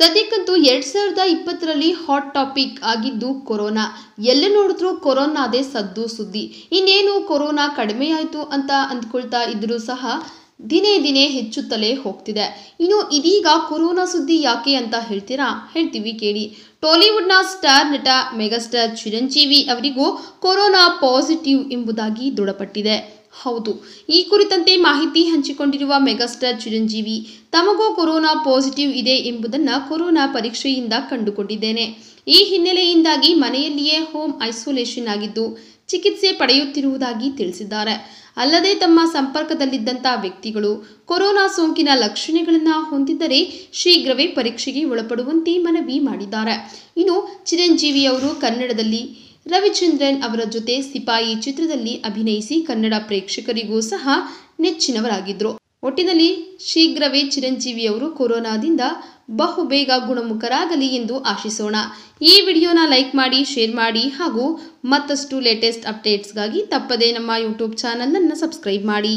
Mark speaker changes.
Speaker 1: ಸದ್ಯಕ್ಕಂತೂ ಎರಡ್ ಸಾವಿರದ ಇಪ್ಪತ್ತರಲ್ಲಿ ಹಾಟ್ ಟಾಪಿಕ್ ಆಗಿದ್ದು ಕೊರೋನಾ ಎಲ್ಲ ನೋಡಿದ್ರು ಕೊರೋನಾದೇ ಸದ್ದು ಸುದ್ದಿ ಇನ್ನೇನು ಕೊರೋನಾ ಕಡಿಮೆಯಾಯಿತು ಅಂತ ಅಂದ್ಕೊಳ್ತಾ ಇದ್ರೂ ಸಹ ದಿನೇ ದಿನೇ ಹೆಚ್ಚುತ್ತಲೇ ಹೋಗ್ತಿದೆ ಇನ್ನು ಇದೀಗ ಕೊರೋನಾ ಸುದ್ದಿ ಯಾಕೆ ಅಂತ ಹೇಳ್ತೀರಾ ಹೇಳ್ತೀವಿ ಕೇಳಿ ಟಾಲಿವುಡ್ನ ಸ್ಟಾರ್ ನಟ ಮೆಗಾಸ್ಟಾರ್ ಚಿರಂಜೀವಿ ಅವರಿಗೂ ಕೊರೋನಾ ಪಾಸಿಟಿವ್ ಎಂಬುದಾಗಿ ದೃಢಪಟ್ಟಿದೆ ಹೌದು ಈ ಕುರಿತಂತೆ ಮಾಹಿತಿ ಹಂಚಿಕೊಂಡಿರುವ ಮೆಗಾಸ್ಟಾರ್ ಚಿರಂಜೀವಿ ತಮಗೂ ಕೊರೋನಾ ಪಾಸಿಟಿವ್ ಇದೆ ಎಂಬುದನ್ನು ಕೊರೋನಾ ಪರೀಕ್ಷೆಯಿಂದ ಕಂಡುಕೊಂಡಿದ್ದೇನೆ ಈ ಹಿನ್ನೆಲೆಯಿಂದಾಗಿ ಮನೆಯಲ್ಲಿಯೇ ಹೋಮ್ ಐಸೋಲೇಷನ್ ಆಗಿದ್ದು ಚಿಕಿತ್ಸೆ ಪಡೆಯುತ್ತಿರುವುದಾಗಿ ತಿಳಿಸಿದ್ದಾರೆ ಅಲ್ಲದೆ ತಮ್ಮ ಸಂಪರ್ಕದಲ್ಲಿದ್ದಂಥ ವ್ಯಕ್ತಿಗಳು ಕೊರೋನಾ ಸೋಂಕಿನ ಲಕ್ಷಣಗಳನ್ನು ಹೊಂದಿದ್ದರೆ ಶೀಘ್ರವೇ ಪರೀಕ್ಷೆಗೆ ಒಳಪಡುವಂತೆ ಮನವಿ ಮಾಡಿದ್ದಾರೆ ಇನ್ನು ಚಿರಂಜೀವಿ ಅವರು ಕನ್ನಡದಲ್ಲಿ ರವಿಚಂದ್ರನ್ ಅವರ ಜೊತೆ ಸಿಪಾಯಿ ಚಿತ್ರದಲ್ಲಿ ಅಭಿನಯಿಸಿ ಕನ್ನಡ ಪ್ರೇಕ್ಷಕರಿಗೂ ಸಹ ನೆಚ್ಚಿನವರಾಗಿದ್ದರು ಒಟ್ಟಿನಲ್ಲಿ ಶೀಘ್ರವೇ ಚಿರಂಜೀವಿ ಅವರು ಕೊರೋನಾದಿಂದ ಬಹುಬೇಗ ಗುಣಮುಖರಾಗಲಿ ಎಂದು ಆಶಿಸೋಣ ಈ ವಿಡಿಯೋನ ಲೈಕ್ ಮಾಡಿ ಶೇರ್ ಮಾಡಿ ಹಾಗೂ ಮತ್ತಷ್ಟು ಲೇಟೆಸ್ಟ್ ಅಪ್ಡೇಟ್ಸ್ಗಾಗಿ ತಪ್ಪದೇ ನಮ್ಮ ಯೂಟ್ಯೂಬ್ ಚಾನಲನ್ನು ಸಬ್ಸ್ಕ್ರೈಬ್ ಮಾಡಿ